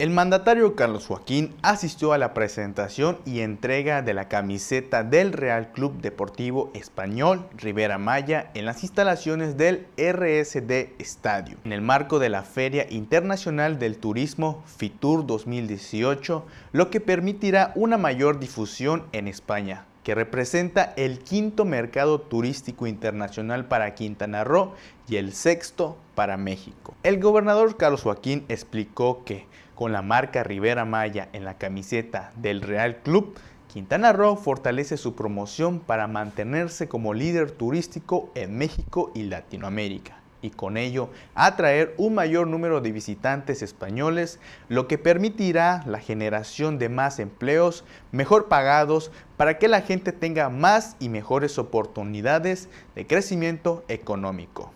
El mandatario Carlos Joaquín asistió a la presentación y entrega de la camiseta del Real Club Deportivo Español Rivera Maya en las instalaciones del RSD Estadio, en el marco de la Feria Internacional del Turismo FITUR 2018, lo que permitirá una mayor difusión en España que representa el quinto mercado turístico internacional para Quintana Roo y el sexto para México. El gobernador Carlos Joaquín explicó que con la marca Rivera Maya en la camiseta del Real Club, Quintana Roo fortalece su promoción para mantenerse como líder turístico en México y Latinoamérica y con ello atraer un mayor número de visitantes españoles, lo que permitirá la generación de más empleos mejor pagados para que la gente tenga más y mejores oportunidades de crecimiento económico.